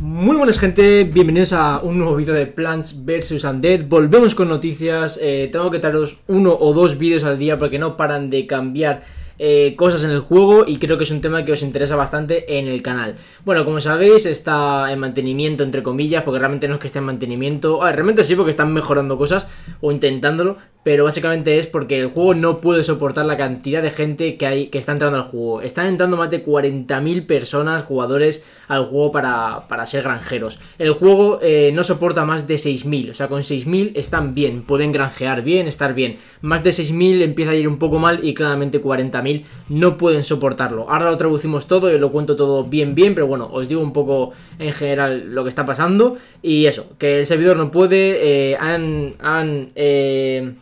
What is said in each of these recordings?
Muy buenas gente, bienvenidos a un nuevo vídeo de Plants vs Undead Volvemos con noticias, eh, tengo que traeros uno o dos vídeos al día porque no paran de cambiar eh, cosas en el juego y creo que es un tema que os interesa bastante en el canal. Bueno, como sabéis, está en mantenimiento, entre comillas, porque realmente no es que esté en mantenimiento. Ah, realmente sí, porque están mejorando cosas o intentándolo, pero básicamente es porque el juego no puede soportar la cantidad de gente que hay que está entrando al juego. Están entrando más de 40.000 personas, jugadores, al juego para, ser granjeros. El juego eh, no soporta más de 6.000, o sea, con 6.000 están bien, pueden granjear bien, estar bien. Más de 6.000 empieza a ir un poco mal y claramente 40.000 no pueden soportarlo. Ahora lo traducimos todo y lo cuento todo bien, bien, pero bueno, os digo un poco en general lo que está pasando. Y eso, que el servidor no puede, eh, han... han eh,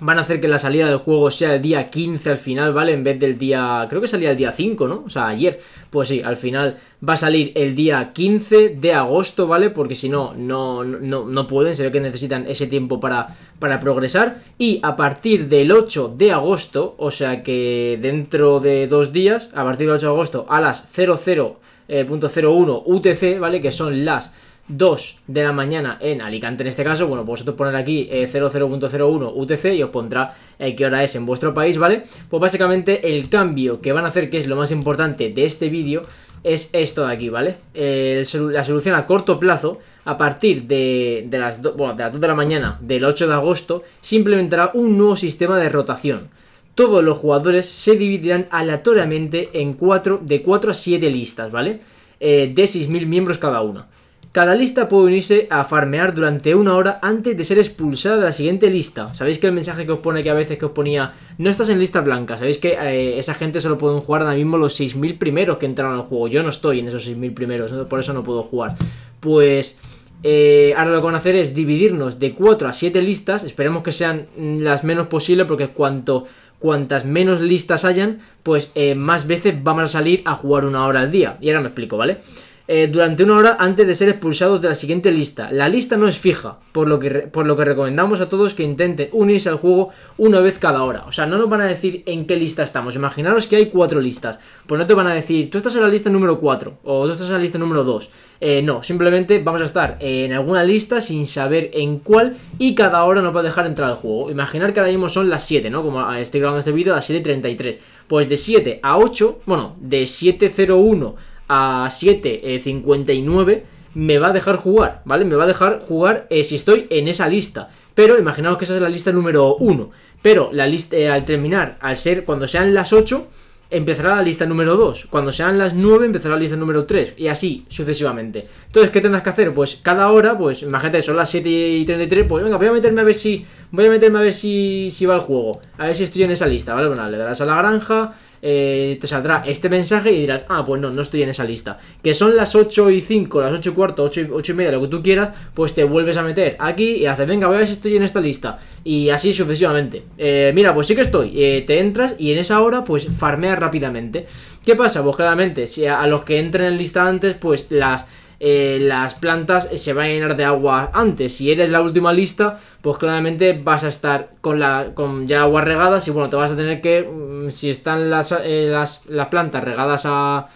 van a hacer que la salida del juego sea el día 15 al final, ¿vale? En vez del día... creo que salía el día 5, ¿no? O sea, ayer. Pues sí, al final va a salir el día 15 de agosto, ¿vale? Porque si no, no, no, no pueden, se ve que necesitan ese tiempo para, para progresar. Y a partir del 8 de agosto, o sea que dentro de dos días, a partir del 8 de agosto a las 00.01 eh, UTC, ¿vale? Que son las 2 de la mañana en Alicante en este caso, bueno, pues vosotros poner aquí 00.01 eh, UTC y os pondrá eh, qué hora es en vuestro país, ¿vale? Pues básicamente el cambio que van a hacer, que es lo más importante de este vídeo, es esto de aquí, ¿vale? la solución a corto plazo, a partir de, las de 2 de la mañana del 8 de agosto, se implementará un nuevo sistema de rotación todos los jugadores se dividirán aleatoriamente en 4, de 4 a 7 listas, ¿vale? Eh, de 6.000 miembros cada una. Cada lista puede unirse a farmear durante una hora antes de ser expulsada de la siguiente lista. Sabéis que el mensaje que os pone que a veces que os ponía no estás en lista blanca. Sabéis que eh, esa gente solo pueden jugar ahora mismo los 6.000 primeros que entraron al juego. Yo no estoy en esos 6.000 primeros, por eso no puedo jugar. Pues eh, ahora lo que van a hacer es dividirnos de 4 a 7 listas. Esperemos que sean mm, las menos posibles porque cuanto cuantas menos listas hayan, pues eh, más veces vamos a salir a jugar una hora al día. Y ahora me explico, ¿vale? vale eh, durante una hora antes de ser expulsados de la siguiente lista. La lista no es fija, por lo, que por lo que recomendamos a todos que intenten unirse al juego una vez cada hora. O sea, no nos van a decir en qué lista estamos. Imaginaros que hay cuatro listas. Pues no te van a decir, tú estás en la lista número 4 o tú estás en la lista número 2. Eh, no, simplemente vamos a estar en alguna lista sin saber en cuál y cada hora nos va a dejar entrar al juego. Imaginar que ahora mismo son las 7, ¿no? Como eh, estoy grabando este vídeo, las 7.33. Pues de 7 a 8, bueno, de 7.01 a 7.59 eh, me va a dejar jugar, ¿vale? Me va a dejar jugar eh, si estoy en esa lista. Pero imaginaos que esa es la lista número 1. Pero la lista, eh, al terminar, al ser cuando sean las 8, empezará la lista número 2. Cuando sean las 9, empezará la lista número 3. Y así sucesivamente. Entonces, ¿qué tendrás que hacer? Pues cada hora, pues imagínate, son las 7 y 33. Pues venga, voy a meterme a ver si. Voy a meterme a ver si, si va el juego. A ver si estoy en esa lista, ¿vale? Bueno, le darás a la granja. Eh, te saldrá este mensaje y dirás, ah, pues no, no estoy en esa lista. Que son las 8 y 5, las 8 y cuarto, 8 y, y media, lo que tú quieras, pues te vuelves a meter aquí y haces, venga, voy a ver si estoy en esta lista. Y así sucesivamente. Eh, mira, pues sí que estoy. Eh, te entras y en esa hora, pues farmeas rápidamente. ¿Qué pasa? Pues claramente, si a, a los que entren en lista antes, pues las eh, las plantas se van a llenar de agua antes. Si eres la última lista, pues claramente vas a estar con, la, con ya aguas regadas y bueno, te vas a tener que, mm, si están eh, las, las, plantas regadas a,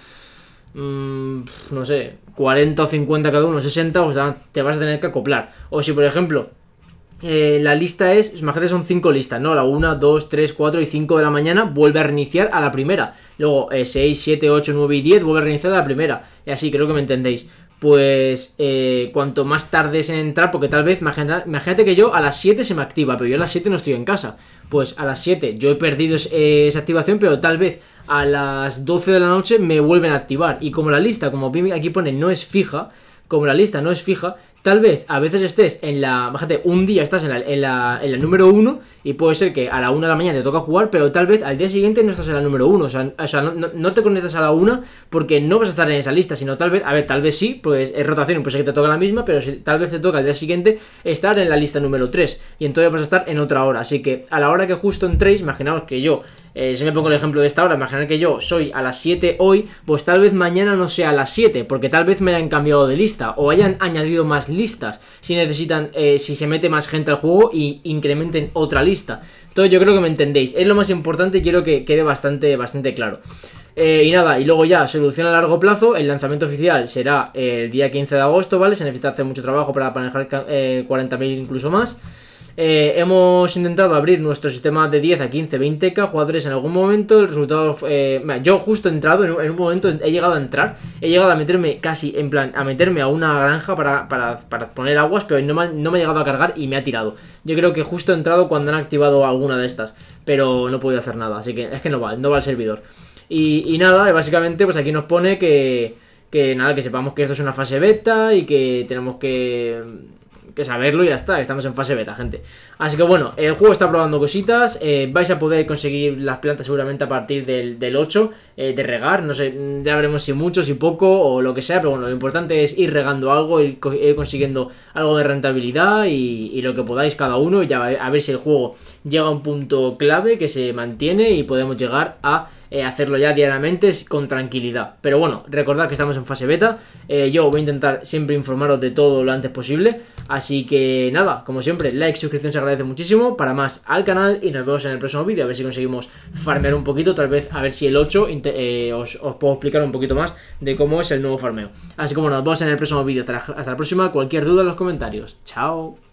mm, no sé, 40 o 50 cada uno, 60, pues te vas a tener que acoplar. O si por ejemplo eh, la lista es, imagínate, son 5 listas, ¿no? La 1, 2, 3, 4 y 5 de la mañana vuelve a reiniciar a la primera. Luego 6, 7, 8, 9 y 10 vuelve a reiniciar a la primera. Y así, creo que me entendéis pues eh, cuanto más tardes en entrar, porque tal vez, imagínate, que yo a las 7 se me activa, pero yo a las 7 no estoy en casa. Pues a las 7 yo he perdido eh, esa activación, pero tal vez a las 12 de la noche me vuelven a activar. Y como la lista, como aquí pone, no es fija, como la lista no es fija, Tal vez a veces estés en la. Fíjate, un día estás en la, número 1 y puede ser que a la 1 de la mañana te toca jugar, pero tal vez al día siguiente no estás en la número 1. O sea, no, te conectas a la 1 porque no vas a estar en esa lista, sino tal vez, a ver, tal vez sí, pues es rotación, pues es que te toca la misma, pero tal vez te toca al día siguiente estar en la lista número 3 y entonces vas a estar en otra hora. Así que a la hora que justo entréis, imaginaos que yo eh, si me pongo el ejemplo de esta hora, imaginar que yo soy a las 7 hoy, pues tal vez mañana no sea a las 7, porque tal vez me hayan cambiado de lista o hayan añadido más listas listas. Si necesitan, eh, si se mete más gente al juego y incrementen otra lista. Entonces yo creo que me entendéis. Es lo más importante y quiero que quede bastante, bastante claro. Eh, y nada, y luego ya, solución a largo plazo, el lanzamiento oficial será eh, el día 15 de agosto, ¿vale? Se necesita hacer mucho trabajo para manejar 40.000 incluso más. Eh, hemos intentado abrir nuestro sistema de 10 a 15, 20k jugadores en algún momento. El resultado eh, yo justo he entrado, en un, momento he llegado a entrar, he llegado a meterme casi, en plan, a meterme a una granja para, para, poner aguas, pero no me, no ha llegado a cargar y me ha tirado. Yo creo que justo he entrado cuando han activado alguna de estas, pero no he podido hacer nada, así que es que no va, no va el servidor. y nada, básicamente pues aquí nos pone que que nada, que sepamos que esto es una fase beta y que tenemos que saberlo y ya está, estamos en fase beta, gente. Así que bueno, el juego está probando cositas, eh, vais a poder conseguir las plantas seguramente a partir del, 8 eh, de regar, no sé, mm, ya veremos si mucho, si poco o lo que sea, pero bueno, lo importante es ir regando algo, ir, consiguiendo algo de rentabilidad y, y, lo que podáis cada uno y ya a ver si el juego llega a un punto clave que se mantiene y podemos llegar a eh, hacerlo ya diariamente con tranquilidad. Pero bueno, recordad que estamos en fase beta. Eh, yo voy a intentar siempre informaros de todo lo antes posible. Así que nada, como siempre, like, suscripción se agradece muchísimo. Para más al canal y nos vemos en el próximo vídeo. A ver si conseguimos farmear un poquito. Tal vez a ver si el 8 eh, os, puedo explicar un poquito más de cómo es el nuevo farmeo. Así que bueno, nos vemos en el próximo vídeo. hasta la próxima. Cualquier duda en los comentarios. Chao.